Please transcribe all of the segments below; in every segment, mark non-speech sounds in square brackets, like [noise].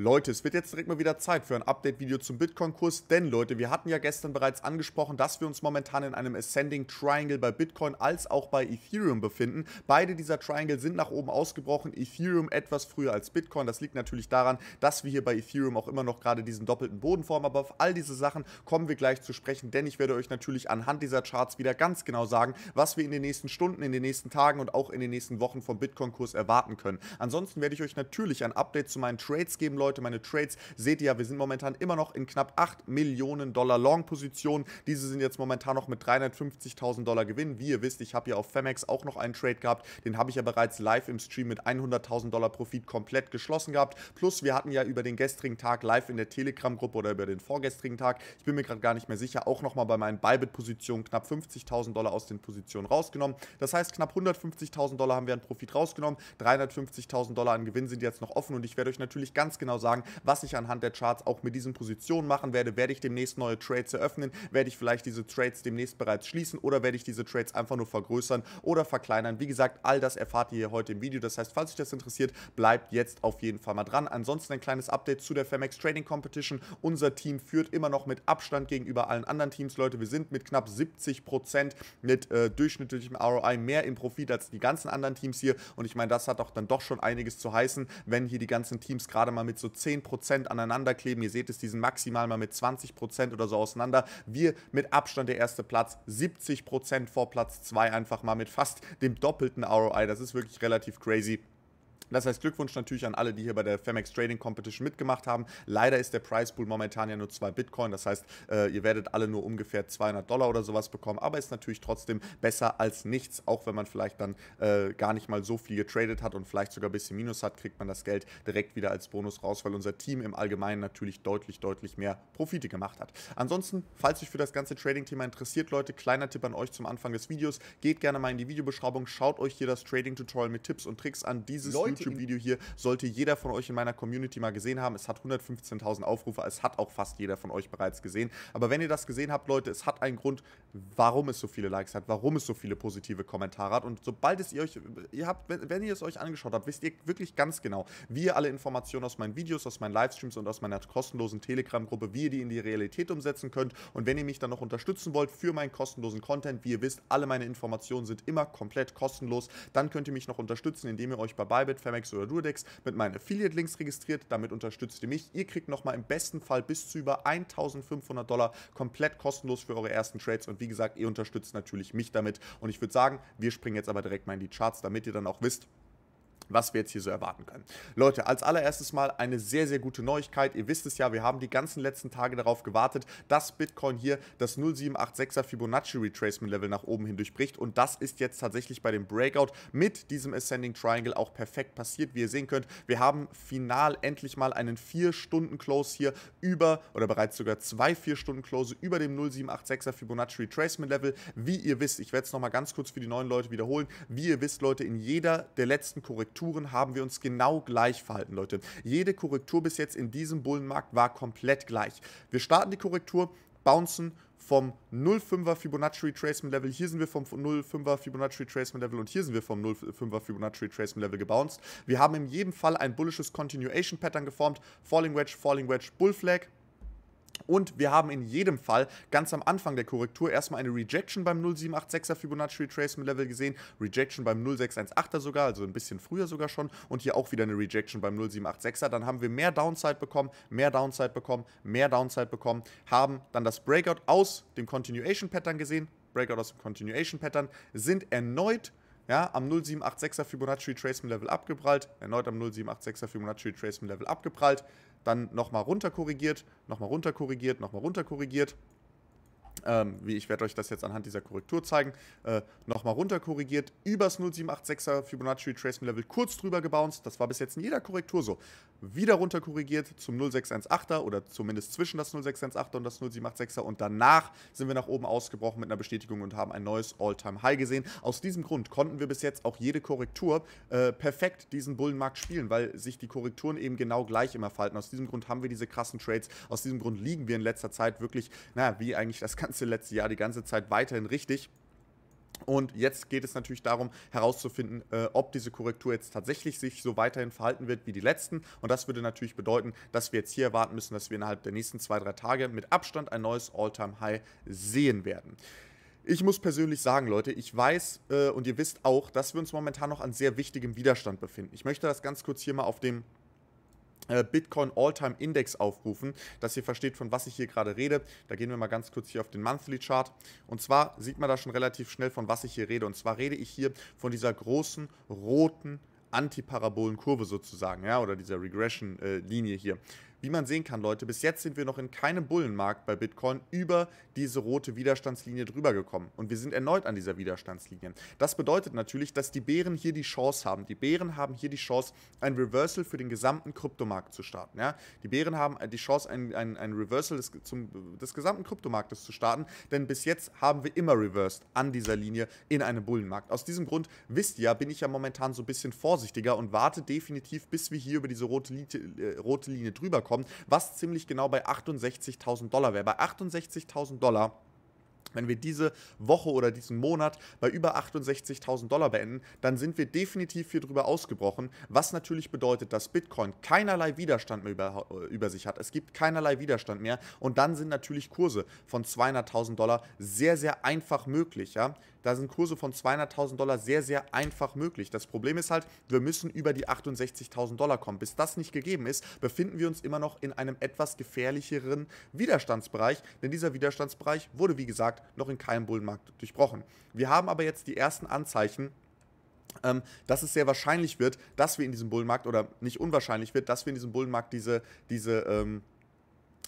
Leute, es wird jetzt direkt mal wieder Zeit für ein Update-Video zum Bitcoin-Kurs, denn Leute, wir hatten ja gestern bereits angesprochen, dass wir uns momentan in einem Ascending Triangle bei Bitcoin als auch bei Ethereum befinden. Beide dieser Triangle sind nach oben ausgebrochen, Ethereum etwas früher als Bitcoin. Das liegt natürlich daran, dass wir hier bei Ethereum auch immer noch gerade diesen doppelten Boden formen, aber auf all diese Sachen kommen wir gleich zu sprechen, denn ich werde euch natürlich anhand dieser Charts wieder ganz genau sagen, was wir in den nächsten Stunden, in den nächsten Tagen und auch in den nächsten Wochen vom Bitcoin-Kurs erwarten können. Ansonsten werde ich euch natürlich ein Update zu meinen Trades geben, Leute, Leute, meine Trades, seht ihr ja, wir sind momentan immer noch in knapp 8 Millionen Dollar Long-Positionen. Diese sind jetzt momentan noch mit 350.000 Dollar Gewinn. Wie ihr wisst, ich habe ja auf Femex auch noch einen Trade gehabt. Den habe ich ja bereits live im Stream mit 100.000 Dollar Profit komplett geschlossen gehabt. Plus, wir hatten ja über den gestrigen Tag live in der Telegram-Gruppe oder über den vorgestrigen Tag, ich bin mir gerade gar nicht mehr sicher, auch nochmal bei meinen Bybit-Positionen knapp 50.000 Dollar aus den Positionen rausgenommen. Das heißt, knapp 150.000 Dollar haben wir an Profit rausgenommen. 350.000 Dollar an Gewinn sind jetzt noch offen und ich werde euch natürlich ganz genau genau sagen, was ich anhand der Charts auch mit diesen Positionen machen werde. Werde ich demnächst neue Trades eröffnen? Werde ich vielleicht diese Trades demnächst bereits schließen oder werde ich diese Trades einfach nur vergrößern oder verkleinern? Wie gesagt, all das erfahrt ihr hier heute im Video. Das heißt, falls euch das interessiert, bleibt jetzt auf jeden Fall mal dran. Ansonsten ein kleines Update zu der Femex Trading Competition. Unser Team führt immer noch mit Abstand gegenüber allen anderen Teams, Leute. Wir sind mit knapp 70% Prozent mit äh, durchschnittlichem ROI mehr im Profit als die ganzen anderen Teams hier. Und ich meine, das hat auch dann doch schon einiges zu heißen, wenn hier die ganzen Teams gerade mal mit so so 10% aneinander kleben. Ihr seht es, diesen maximal mal mit 20% oder so auseinander. Wir mit Abstand der erste Platz, 70% vor Platz 2 einfach mal mit fast dem doppelten ROI. Das ist wirklich relativ crazy. Das heißt Glückwunsch natürlich an alle, die hier bei der Femex Trading Competition mitgemacht haben. Leider ist der Price Pool momentan ja nur zwei Bitcoin. Das heißt, äh, ihr werdet alle nur ungefähr 200 Dollar oder sowas bekommen. Aber ist natürlich trotzdem besser als nichts. Auch wenn man vielleicht dann äh, gar nicht mal so viel getradet hat und vielleicht sogar ein bisschen Minus hat, kriegt man das Geld direkt wieder als Bonus raus, weil unser Team im Allgemeinen natürlich deutlich, deutlich mehr Profite gemacht hat. Ansonsten, falls euch für das ganze Trading-Thema interessiert, Leute, kleiner Tipp an euch zum Anfang des Videos. Geht gerne mal in die Videobeschreibung, schaut euch hier das Trading-Tutorial mit Tipps und Tricks an. Dieses Leute, YouTube-Video hier sollte jeder von euch in meiner Community mal gesehen haben. Es hat 115.000 Aufrufe, es hat auch fast jeder von euch bereits gesehen. Aber wenn ihr das gesehen habt, Leute, es hat einen Grund, warum es so viele Likes hat, warum es so viele positive Kommentare hat. Und sobald es ihr euch, ihr habt, wenn, ihr es euch angeschaut habt, wisst ihr wirklich ganz genau, wie ihr alle Informationen aus meinen Videos, aus meinen Livestreams und aus meiner kostenlosen Telegram-Gruppe, wie ihr die in die Realität umsetzen könnt. Und wenn ihr mich dann noch unterstützen wollt für meinen kostenlosen Content, wie ihr wisst, alle meine Informationen sind immer komplett kostenlos. Dann könnt ihr mich noch unterstützen, indem ihr euch bei Bybit Famex oder Duodex mit meinen Affiliate-Links registriert. Damit unterstützt ihr mich. Ihr kriegt nochmal im besten Fall bis zu über 1500 Dollar komplett kostenlos für eure ersten Trades. Und wie gesagt, ihr unterstützt natürlich mich damit. Und ich würde sagen, wir springen jetzt aber direkt mal in die Charts, damit ihr dann auch wisst, was wir jetzt hier so erwarten können. Leute, als allererstes mal eine sehr, sehr gute Neuigkeit. Ihr wisst es ja, wir haben die ganzen letzten Tage darauf gewartet, dass Bitcoin hier das 0786er Fibonacci Retracement Level nach oben hin durchbricht und das ist jetzt tatsächlich bei dem Breakout mit diesem Ascending Triangle auch perfekt passiert, wie ihr sehen könnt. Wir haben final endlich mal einen 4-Stunden-Close hier über, oder bereits sogar zwei 4-Stunden-Close über dem 0786er Fibonacci Retracement Level. Wie ihr wisst, ich werde es nochmal ganz kurz für die neuen Leute wiederholen, wie ihr wisst, Leute, in jeder der letzten Korrekturen Korrekturen haben wir uns genau gleich verhalten, Leute. Jede Korrektur bis jetzt in diesem Bullenmarkt war komplett gleich. Wir starten die Korrektur, bouncen vom 0,5er Fibonacci Retracement Level, hier sind wir vom 0,5er Fibonacci Retracement Level und hier sind wir vom 0,5er Fibonacci Retracement Level gebounced. Wir haben in jedem Fall ein bullisches Continuation Pattern geformt, Falling Wedge, Falling Wedge, Bull Flag, und wir haben in jedem Fall ganz am Anfang der Korrektur erstmal eine Rejection beim 0786er Fibonacci Retracement Level gesehen, Rejection beim 0618er sogar, also ein bisschen früher sogar schon und hier auch wieder eine Rejection beim 0786er. Dann haben wir mehr Downside bekommen, mehr Downside bekommen, mehr Downside bekommen, haben dann das Breakout aus dem Continuation Pattern gesehen, Breakout aus dem Continuation Pattern, sind erneut ja, am 0786er Fibonacci Retracement Level abgeprallt, erneut am 0786er Fibonacci Retracement Level abgeprallt, dann nochmal runter korrigiert, nochmal runter korrigiert, nochmal runter korrigiert ähm, wie ich werde euch das jetzt anhand dieser Korrektur zeigen, äh, nochmal runter korrigiert, übers 0786er Fibonacci Retracement Level kurz drüber gebounced, das war bis jetzt in jeder Korrektur so, wieder runter korrigiert zum 0618er oder zumindest zwischen das 0618er und das 0786er und danach sind wir nach oben ausgebrochen mit einer Bestätigung und haben ein neues All-Time-High gesehen. Aus diesem Grund konnten wir bis jetzt auch jede Korrektur äh, perfekt diesen Bullenmarkt spielen, weil sich die Korrekturen eben genau gleich immer falten. Aus diesem Grund haben wir diese krassen Trades, aus diesem Grund liegen wir in letzter Zeit wirklich, naja, wie eigentlich das kann ganze letzte Jahr, die ganze Zeit weiterhin richtig. Und jetzt geht es natürlich darum, herauszufinden, äh, ob diese Korrektur jetzt tatsächlich sich so weiterhin verhalten wird wie die letzten. Und das würde natürlich bedeuten, dass wir jetzt hier erwarten müssen, dass wir innerhalb der nächsten zwei, drei Tage mit Abstand ein neues All-Time-High sehen werden. Ich muss persönlich sagen, Leute, ich weiß äh, und ihr wisst auch, dass wir uns momentan noch an sehr wichtigem Widerstand befinden. Ich möchte das ganz kurz hier mal auf dem äh, Bitcoin All-Time Index aufrufen, dass ihr versteht, von was ich hier gerade rede. Da gehen wir mal ganz kurz hier auf den Monthly Chart. Und zwar sieht man da schon relativ schnell, von was ich hier rede. Und zwar rede ich hier von dieser großen roten Antiparabolenkurve sozusagen, ja, oder dieser Regression-Linie äh, hier. Wie man sehen kann, Leute, bis jetzt sind wir noch in keinem Bullenmarkt bei Bitcoin über diese rote Widerstandslinie drüber gekommen. Und wir sind erneut an dieser Widerstandslinie. Das bedeutet natürlich, dass die Bären hier die Chance haben. Die Bären haben hier die Chance, ein Reversal für den gesamten Kryptomarkt zu starten. Ja? Die Bären haben die Chance, ein, ein, ein Reversal des, zum, des gesamten Kryptomarktes zu starten, denn bis jetzt haben wir immer reversed an dieser Linie in einem Bullenmarkt. Aus diesem Grund, wisst ihr ja, bin ich ja momentan so ein bisschen vorsichtiger und warte definitiv, bis wir hier über diese rote, äh, rote Linie drüber kommen kommen, was ziemlich genau bei 68.000 Dollar wäre. Bei 68.000 Dollar wenn wir diese Woche oder diesen Monat bei über 68.000 Dollar beenden, dann sind wir definitiv hier drüber ausgebrochen, was natürlich bedeutet, dass Bitcoin keinerlei Widerstand mehr über, äh, über sich hat. Es gibt keinerlei Widerstand mehr und dann sind natürlich Kurse von 200.000 Dollar sehr, sehr einfach möglich. Ja? Da sind Kurse von 200.000 Dollar sehr, sehr einfach möglich. Das Problem ist halt, wir müssen über die 68.000 Dollar kommen. Bis das nicht gegeben ist, befinden wir uns immer noch in einem etwas gefährlicheren Widerstandsbereich, denn dieser Widerstandsbereich wurde, wie gesagt, noch in keinem Bullenmarkt durchbrochen. Wir haben aber jetzt die ersten Anzeichen, ähm, dass es sehr wahrscheinlich wird, dass wir in diesem Bullenmarkt, oder nicht unwahrscheinlich wird, dass wir in diesem Bullenmarkt diese, diese ähm,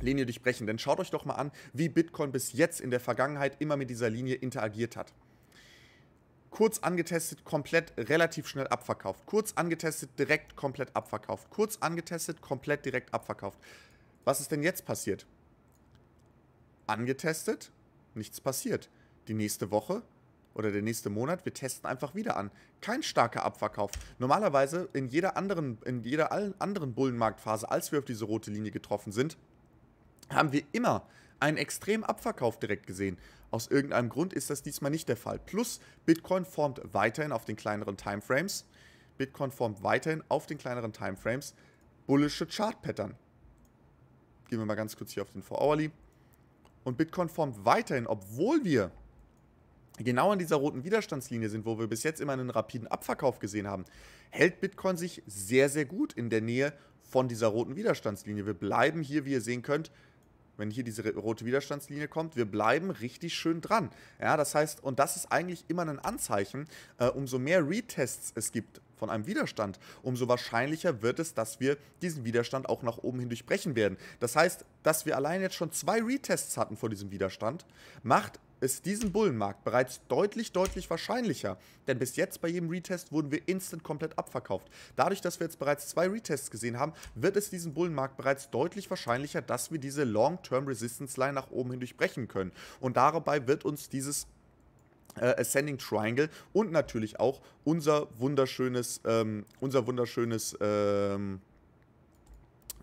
Linie durchbrechen. Denn schaut euch doch mal an, wie Bitcoin bis jetzt in der Vergangenheit immer mit dieser Linie interagiert hat kurz angetestet, komplett relativ schnell abverkauft. Kurz angetestet, direkt komplett abverkauft. Kurz angetestet, komplett direkt abverkauft. Was ist denn jetzt passiert? Angetestet, nichts passiert. Die nächste Woche oder der nächste Monat, wir testen einfach wieder an. Kein starker Abverkauf. Normalerweise in jeder anderen, in jeder anderen Bullenmarktphase, als wir auf diese rote Linie getroffen sind, haben wir immer einen extremen Abverkauf direkt gesehen. Aus irgendeinem Grund ist das diesmal nicht der Fall. Plus Bitcoin formt weiterhin auf den kleineren Timeframes. Bitcoin formt weiterhin auf den kleineren Timeframes bullische Chart-Pattern. Gehen wir mal ganz kurz hier auf den 4-Hourly. Und Bitcoin formt weiterhin, obwohl wir genau an dieser roten Widerstandslinie sind, wo wir bis jetzt immer einen rapiden Abverkauf gesehen haben, hält Bitcoin sich sehr, sehr gut in der Nähe von dieser roten Widerstandslinie. Wir bleiben hier, wie ihr sehen könnt, wenn hier diese rote Widerstandslinie kommt, wir bleiben richtig schön dran. Ja, das heißt, und das ist eigentlich immer ein Anzeichen, äh, umso mehr Retests es gibt von einem Widerstand, umso wahrscheinlicher wird es, dass wir diesen Widerstand auch nach oben hin durchbrechen werden. Das heißt, dass wir allein jetzt schon zwei Retests hatten vor diesem Widerstand, macht ist diesen Bullenmarkt bereits deutlich, deutlich wahrscheinlicher. Denn bis jetzt bei jedem Retest wurden wir instant komplett abverkauft. Dadurch, dass wir jetzt bereits zwei Retests gesehen haben, wird es diesen Bullenmarkt bereits deutlich wahrscheinlicher, dass wir diese Long-Term Resistance Line nach oben hin durchbrechen können. Und dabei wird uns dieses äh, Ascending Triangle und natürlich auch unser wunderschönes, ähm, unser wunderschönes, ähm,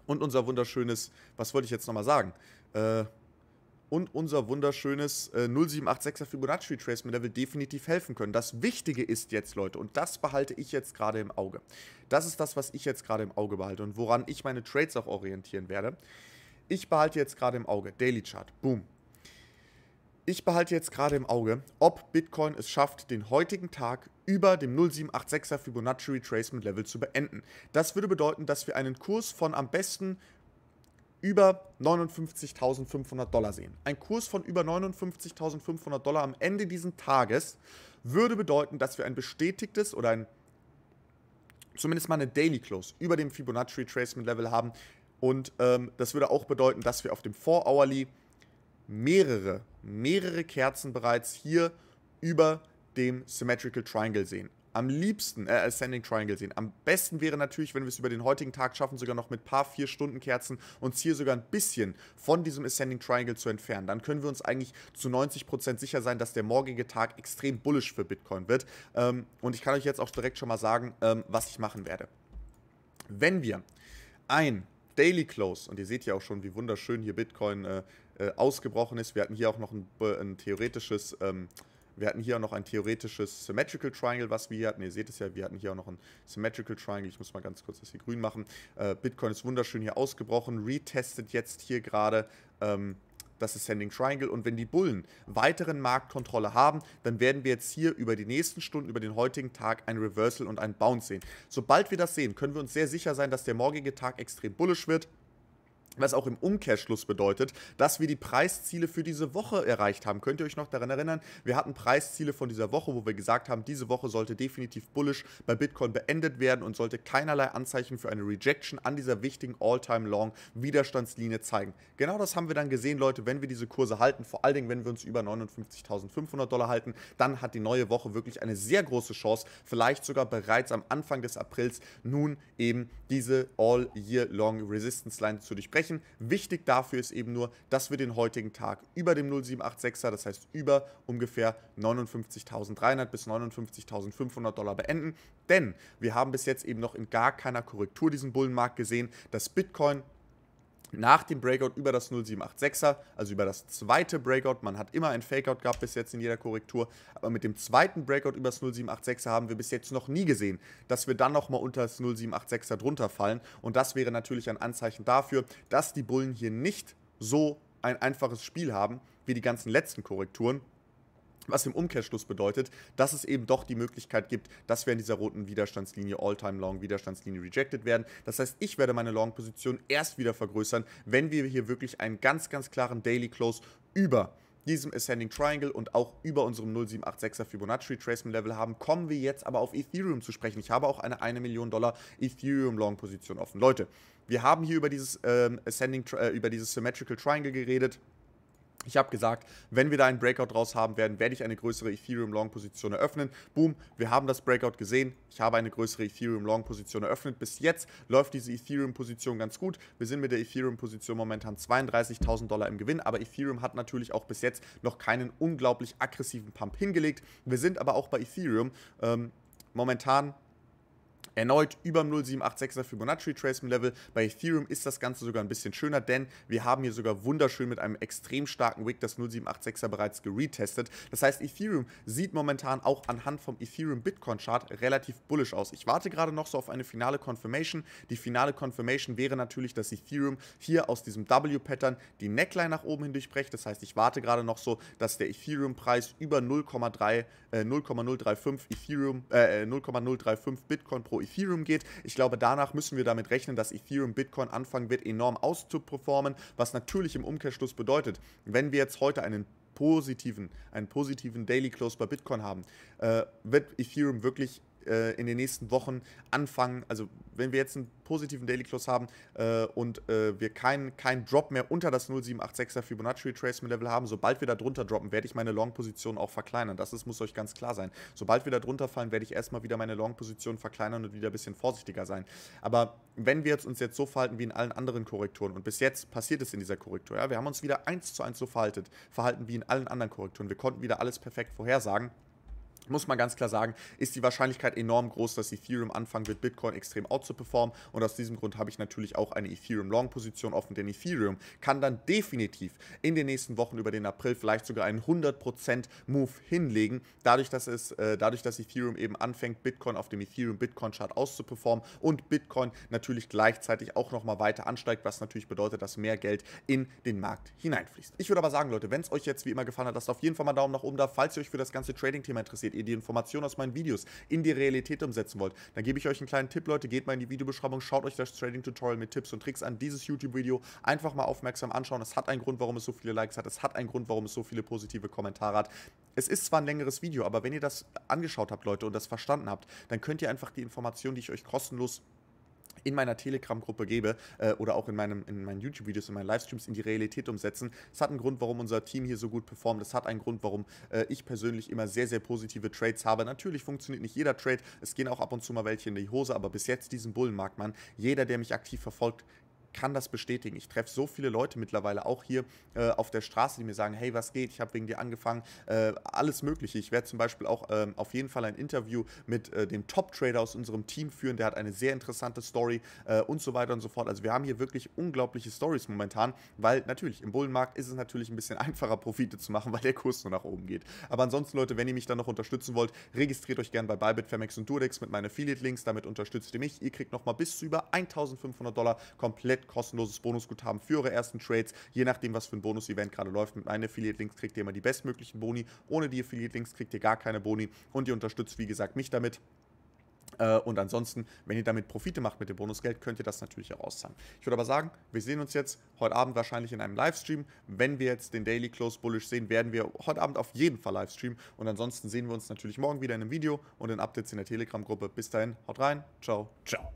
und unser wunderschönes, was wollte ich jetzt nochmal sagen? Äh, und unser wunderschönes äh, 0786er Fibonacci Retracement Level definitiv helfen können. Das Wichtige ist jetzt, Leute, und das behalte ich jetzt gerade im Auge. Das ist das, was ich jetzt gerade im Auge behalte und woran ich meine Trades auch orientieren werde. Ich behalte jetzt gerade im Auge Daily Chart. Boom. Ich behalte jetzt gerade im Auge, ob Bitcoin es schafft, den heutigen Tag über dem 0786er Fibonacci Retracement Level zu beenden. Das würde bedeuten, dass wir einen Kurs von am besten über 59.500 Dollar sehen. Ein Kurs von über 59.500 Dollar am Ende dieses Tages würde bedeuten, dass wir ein bestätigtes oder ein zumindest mal eine Daily Close über dem Fibonacci Retracement Level haben. Und ähm, das würde auch bedeuten, dass wir auf dem 4-Hourly mehrere, mehrere Kerzen bereits hier über dem Symmetrical Triangle sehen am liebsten, äh, Ascending Triangle sehen. Am besten wäre natürlich, wenn wir es über den heutigen Tag schaffen, sogar noch mit ein paar vier Stunden Kerzen uns hier sogar ein bisschen von diesem Ascending Triangle zu entfernen. Dann können wir uns eigentlich zu 90% sicher sein, dass der morgige Tag extrem bullisch für Bitcoin wird. Ähm, und ich kann euch jetzt auch direkt schon mal sagen, ähm, was ich machen werde. Wenn wir ein Daily Close, und ihr seht ja auch schon, wie wunderschön hier Bitcoin äh, äh, ausgebrochen ist. Wir hatten hier auch noch ein, äh, ein theoretisches ähm, wir hatten hier auch noch ein theoretisches Symmetrical Triangle, was wir hier hatten. Ihr seht es ja, wir hatten hier auch noch ein Symmetrical Triangle. Ich muss mal ganz kurz das hier grün machen. Äh, Bitcoin ist wunderschön hier ausgebrochen, retestet jetzt hier gerade. Ähm, das Ascending Triangle. Und wenn die Bullen weiteren Marktkontrolle haben, dann werden wir jetzt hier über die nächsten Stunden, über den heutigen Tag ein Reversal und ein Bounce sehen. Sobald wir das sehen, können wir uns sehr sicher sein, dass der morgige Tag extrem bullisch wird. Was auch im Umkehrschluss bedeutet, dass wir die Preisziele für diese Woche erreicht haben. Könnt ihr euch noch daran erinnern? Wir hatten Preisziele von dieser Woche, wo wir gesagt haben, diese Woche sollte definitiv bullish bei Bitcoin beendet werden und sollte keinerlei Anzeichen für eine Rejection an dieser wichtigen All-Time-Long-Widerstandslinie zeigen. Genau das haben wir dann gesehen, Leute, wenn wir diese Kurse halten, vor allen Dingen, wenn wir uns über 59.500 Dollar halten, dann hat die neue Woche wirklich eine sehr große Chance, vielleicht sogar bereits am Anfang des Aprils nun eben diese All-Year-Long-Resistance-Line zu durchbrechen sprechen. Wichtig dafür ist eben nur, dass wir den heutigen Tag über dem 0786er, das heißt über ungefähr 59.300 bis 59.500 Dollar beenden. Denn wir haben bis jetzt eben noch in gar keiner Korrektur diesen Bullenmarkt gesehen. Das Bitcoin nach dem Breakout über das 0786er, also über das zweite Breakout. Man hat immer ein Fakeout gehabt bis jetzt in jeder Korrektur, aber mit dem zweiten Breakout über das 0786er haben wir bis jetzt noch nie gesehen, dass wir dann nochmal unter das 0786er drunter fallen. Und das wäre natürlich ein Anzeichen dafür, dass die Bullen hier nicht so ein einfaches Spiel haben wie die ganzen letzten Korrekturen was im Umkehrschluss bedeutet, dass es eben doch die Möglichkeit gibt, dass wir in dieser roten Widerstandslinie All-Time-Long Widerstandslinie rejected werden. Das heißt, ich werde meine Long-Position erst wieder vergrößern, wenn wir hier wirklich einen ganz, ganz klaren Daily Close über diesem Ascending Triangle und auch über unserem 0786er Fibonacci Retracement Level haben, kommen wir jetzt aber auf Ethereum zu sprechen. Ich habe auch eine 1 Million Dollar Ethereum Long Position offen. Leute, wir haben hier über dieses ähm, Ascending äh, über dieses Symmetrical Triangle geredet. Ich habe gesagt, wenn wir da einen Breakout draus haben werden, werde ich eine größere Ethereum Long Position eröffnen. Boom, wir haben das Breakout gesehen. Ich habe eine größere Ethereum Long Position eröffnet. Bis jetzt läuft diese Ethereum Position ganz gut. Wir sind mit der Ethereum Position momentan 32.000 Dollar im Gewinn, aber Ethereum hat natürlich auch bis jetzt noch keinen unglaublich aggressiven Pump hingelegt. Wir sind aber auch bei Ethereum ähm, momentan Erneut über dem 0,786er Fibonacci Retracement Level. Bei Ethereum ist das Ganze sogar ein bisschen schöner, denn wir haben hier sogar wunderschön mit einem extrem starken Wick das 0,786er bereits geretestet. Das heißt, Ethereum sieht momentan auch anhand vom Ethereum Bitcoin Chart relativ bullish aus. Ich warte gerade noch so auf eine finale Confirmation. Die finale Confirmation wäre natürlich, dass Ethereum hier aus diesem W-Pattern die Neckline nach oben hin durchbrecht. Das heißt, ich warte gerade noch so, dass der Ethereum-Preis über 0,3, äh, 0,035 Ethereum, äh, 0,035 äh, Bitcoin pro Ethereum geht. Ich glaube, danach müssen wir damit rechnen, dass Ethereum Bitcoin anfangen wird, enorm auszuperformen, was natürlich im Umkehrschluss bedeutet, wenn wir jetzt heute einen positiven, einen positiven Daily Close bei Bitcoin haben, äh, wird Ethereum wirklich äh, in den nächsten Wochen anfangen, also wenn wir jetzt einen positiven Daily Close haben äh, und äh, wir keinen kein Drop mehr unter das 0786er Fibonacci Retracement Level haben, sobald wir da drunter droppen, werde ich meine Long-Position auch verkleinern. Das ist, muss euch ganz klar sein. Sobald wir da drunter fallen, werde ich erstmal wieder meine Long-Position verkleinern und wieder ein bisschen vorsichtiger sein. Aber wenn wir jetzt uns jetzt so verhalten wie in allen anderen Korrekturen und bis jetzt passiert es in dieser Korrektur, ja, wir haben uns wieder eins zu eins so verhalten, verhalten wie in allen anderen Korrekturen. Wir konnten wieder alles perfekt vorhersagen muss man ganz klar sagen, ist die Wahrscheinlichkeit enorm groß, dass Ethereum anfangen wird, Bitcoin extrem out zu performen. Und aus diesem Grund habe ich natürlich auch eine Ethereum-Long-Position offen, denn Ethereum kann dann definitiv in den nächsten Wochen über den April vielleicht sogar einen 100% Move hinlegen, dadurch, dass es, äh, dadurch, dass Ethereum eben anfängt, Bitcoin auf dem Ethereum-Bitcoin-Chart auszuperformen und Bitcoin natürlich gleichzeitig auch nochmal weiter ansteigt, was natürlich bedeutet, dass mehr Geld in den Markt hineinfließt. Ich würde aber sagen, Leute, wenn es euch jetzt wie immer gefallen hat, lasst auf jeden Fall mal einen Daumen nach oben da. Falls ihr euch für das ganze Trading-Thema interessiert, wenn ihr die Informationen aus meinen Videos in die Realität umsetzen wollt, dann gebe ich euch einen kleinen Tipp, Leute. Geht mal in die Videobeschreibung, schaut euch das Trading-Tutorial mit Tipps und Tricks an. Dieses YouTube-Video einfach mal aufmerksam anschauen. Es hat einen Grund, warum es so viele Likes hat. Es hat einen Grund, warum es so viele positive Kommentare hat. Es ist zwar ein längeres Video, aber wenn ihr das angeschaut habt, Leute, und das verstanden habt, dann könnt ihr einfach die Informationen, die ich euch kostenlos in meiner Telegram-Gruppe gebe äh, oder auch in, meinem, in meinen YouTube-Videos, in meinen Livestreams in die Realität umsetzen. Es hat einen Grund, warum unser Team hier so gut performt. Es hat einen Grund, warum äh, ich persönlich immer sehr, sehr positive Trades habe. Natürlich funktioniert nicht jeder Trade. Es gehen auch ab und zu mal welche in die Hose, aber bis jetzt diesen Bullenmarkt, Mann, jeder, der mich aktiv verfolgt, kann das bestätigen. Ich treffe so viele Leute mittlerweile auch hier äh, auf der Straße, die mir sagen, hey, was geht? Ich habe wegen dir angefangen. Äh, alles Mögliche. Ich werde zum Beispiel auch ähm, auf jeden Fall ein Interview mit äh, dem Top-Trader aus unserem Team führen. Der hat eine sehr interessante Story äh, und so weiter und so fort. Also wir haben hier wirklich unglaubliche Stories momentan, weil natürlich im Bullenmarkt ist es natürlich ein bisschen [laughs] einfacher, Profite zu machen, weil der Kurs nur nach oben geht. Aber ansonsten, Leute, wenn ihr mich dann noch unterstützen wollt, registriert euch gerne bei Bybit, Femex und Durex mit meinen Affiliate-Links. Damit unterstützt ihr mich. Ihr kriegt nochmal bis zu über 1500 Dollar komplett komplett kostenloses Bonusguthaben für eure ersten Trades, je nachdem, was für ein Bonus-Event gerade läuft. Mit meinen Affiliate-Links kriegt ihr immer die bestmöglichen Boni. Ohne die Affiliate-Links kriegt ihr gar keine Boni und ihr unterstützt, wie gesagt, mich damit. Äh, und ansonsten, wenn ihr damit Profite macht mit dem Bonusgeld, könnt ihr das natürlich auch auszahlen. Ich würde aber sagen, wir sehen uns jetzt heute Abend wahrscheinlich in einem Livestream. Wenn wir jetzt den Daily Close Bullish sehen, werden wir heute Abend auf jeden Fall Livestream. Und ansonsten sehen wir uns natürlich morgen wieder in einem Video und in Updates in der Telegram-Gruppe. Bis dahin, haut rein, ciao, ciao.